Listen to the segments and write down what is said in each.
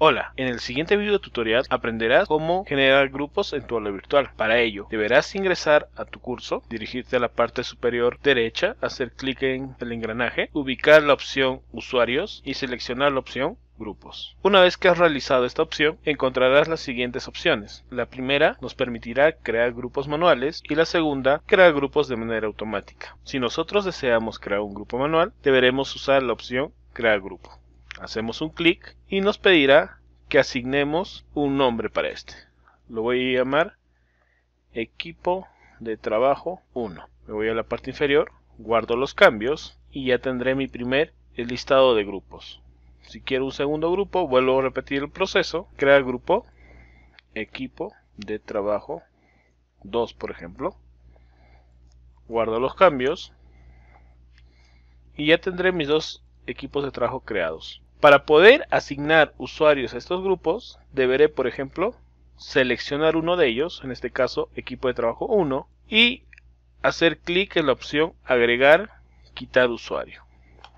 Hola, en el siguiente video tutorial aprenderás cómo generar grupos en tu aula virtual. Para ello, deberás ingresar a tu curso, dirigirte a la parte superior derecha, hacer clic en el engranaje, ubicar la opción Usuarios y seleccionar la opción grupos. Una vez que has realizado esta opción, encontrarás las siguientes opciones. La primera nos permitirá crear grupos manuales y la segunda, crear grupos de manera automática. Si nosotros deseamos crear un grupo manual, deberemos usar la opción crear grupo. Hacemos un clic y nos pedirá que asignemos un nombre para este. Lo voy a llamar equipo de trabajo 1. Me voy a la parte inferior, guardo los cambios y ya tendré mi primer listado de grupos. Si quiero un segundo grupo, vuelvo a repetir el proceso, crear grupo, equipo de trabajo 2 por ejemplo, guardo los cambios y ya tendré mis dos equipos de trabajo creados. Para poder asignar usuarios a estos grupos, deberé, por ejemplo, seleccionar uno de ellos, en este caso equipo de trabajo 1, y hacer clic en la opción agregar, quitar usuario.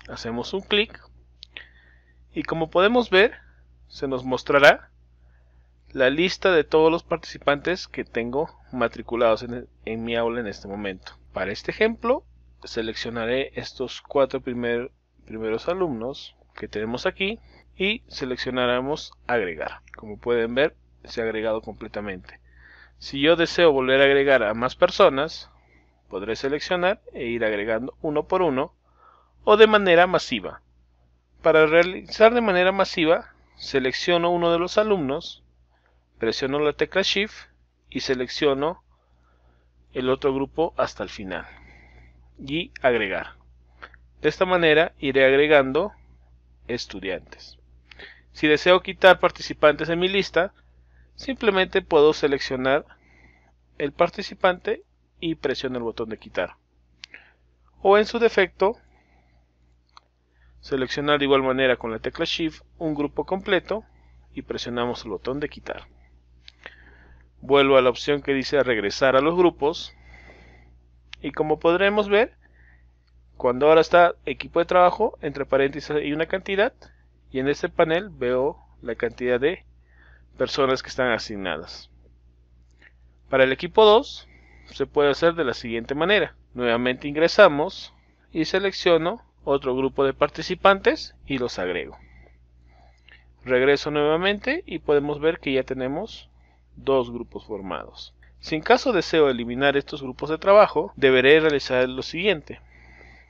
Hacemos un clic y como podemos ver, se nos mostrará la lista de todos los participantes que tengo matriculados en, mi aula en este momento. Para este ejemplo, seleccionaré estos cuatro primeros alumnos que tenemos aquí y seleccionaremos agregar. Como pueden ver, se ha agregado completamente. Si yo deseo volver a agregar a más personas, podré seleccionar e ir agregando uno por uno o de manera masiva. Para realizar de manera masiva, selecciono uno de los alumnos, presiono la tecla Shift y selecciono el otro grupo hasta el final y agregar. De esta manera iré agregando estudiantes. Si deseo quitar participantes en mi lista, simplemente puedo seleccionar el participante y presionar el botón de quitar. O en su defecto, seleccionar de igual manera con la tecla Shift un grupo completo y presionamos el botón de quitar. Vuelvo a la opción que dice regresar a los grupos y como podremos ver, cuando ahora está equipo de trabajo, entre paréntesis hay una cantidad y en este panel veo la cantidad de personas que están asignadas. Para el equipo 2 se puede hacer de la siguiente manera. Nuevamente ingresamos y selecciono otro grupo de participantes y los agrego. Regreso nuevamente y podemos ver que ya tenemos dos grupos formados. Si en caso deseo eliminar estos grupos de trabajo, deberé realizar lo siguiente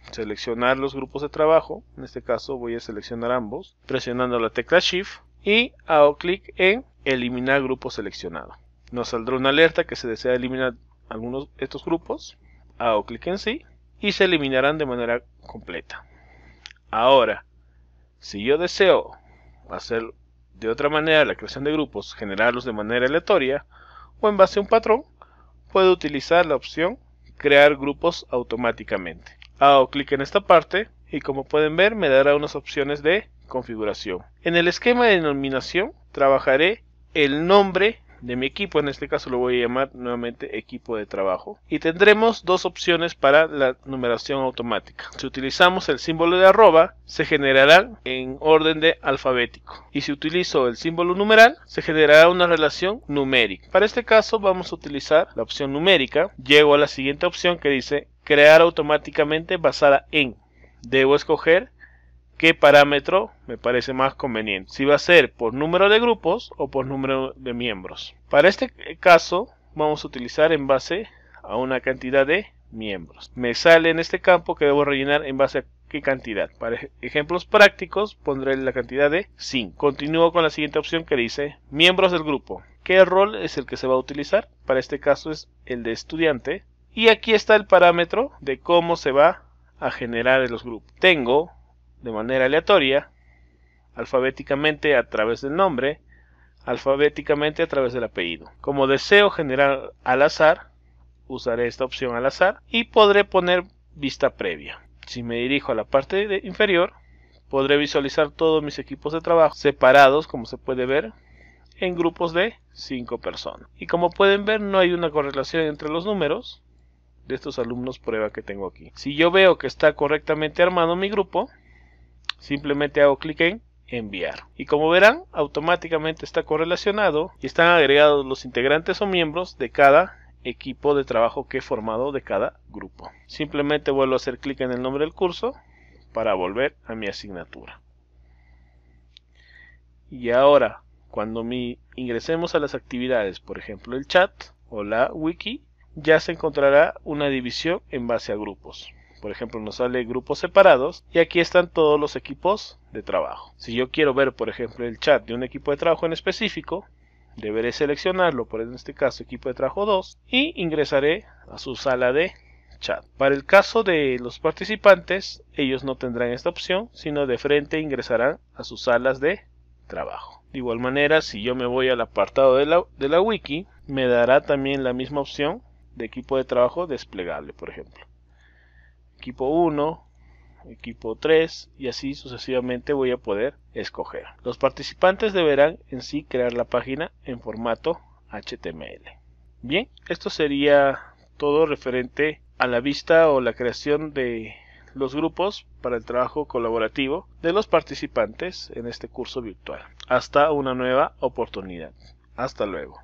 seleccionar los grupos de trabajo, en este caso voy a seleccionar ambos, presionando la tecla Shift y hago clic en eliminar grupo seleccionado. Nos saldrá una alerta que se desea eliminar algunos de estos grupos, hago clic en sí y se eliminarán de manera completa. Ahora, si yo deseo hacer de otra manera la creación de grupos, generarlos de manera aleatoria o en base a un patrón, puedo utilizar la opción crear grupos automáticamente. Hago clic en esta parte y como pueden ver me dará unas opciones de configuración. En el esquema de denominación trabajaré el nombre de mi equipo, en este caso lo voy a llamar nuevamente equipo de trabajo. Y tendremos dos opciones para la numeración automática. Si utilizamos el símbolo de arroba, se generarán en orden de alfabético. Y si utilizo el símbolo numeral, se generará una relación numérica. Para este caso vamos a utilizar la opción numérica. Llego a la siguiente opción que dice crear automáticamente basada en. Debo escoger qué parámetro me parece más conveniente. Si va a ser por número de grupos o por número de miembros. Para este caso vamos a utilizar en base a una cantidad de miembros. Me sale en este campo que debo rellenar en base a qué cantidad. Para ejemplos prácticos pondré la cantidad de 5. Continúo con la siguiente opción que dice miembros del grupo. ¿Qué rol es el que se va a utilizar? Para este caso es el de estudiante. Y aquí está el parámetro de cómo se va a generar en los grupos. Tengo de manera aleatoria, alfabéticamente a través del nombre, alfabéticamente a través del apellido. Como deseo generar al azar, usaré esta opción al azar y podré poner vista previa. Si me dirijo a la parte inferior, podré visualizar todos mis equipos de trabajo separados, como se puede ver, en grupos de 5 personas. Y como pueden ver, no hay una correlación entre los números de estos alumnos prueba que tengo aquí. Si yo veo que está correctamente armado mi grupo, Simplemente hago clic en enviar. Y como verán, automáticamente está correlacionado y están agregados los integrantes o miembros de cada equipo de trabajo que he formado de cada grupo. Simplemente vuelvo a hacer clic en el nombre del curso para volver a mi asignatura. Y ahora, cuando mi, ingresemos a las actividades, por ejemplo el chat o la wiki, ya se encontrará una división en base a grupos. Por ejemplo, nos sale grupos separados y aquí están todos los equipos de trabajo. Si yo quiero ver, por ejemplo, el chat de un equipo de trabajo en específico, deberé seleccionarlo, por en este caso equipo de trabajo 2, y ingresaré a su sala de chat. Para el caso de los participantes, ellos no tendrán esta opción, sino de frente ingresarán a sus salas de trabajo. De igual manera, si yo me voy al apartado de la, de la wiki, me dará también la misma opción de equipo de trabajo desplegable, por ejemplo equipo 1, equipo 3 y así sucesivamente voy a poder escoger. Los participantes deberán en sí crear la página en formato HTML. Bien, esto sería todo referente a la vista o la creación de los grupos para el trabajo colaborativo de los participantes en este curso virtual. Hasta una nueva oportunidad. Hasta luego.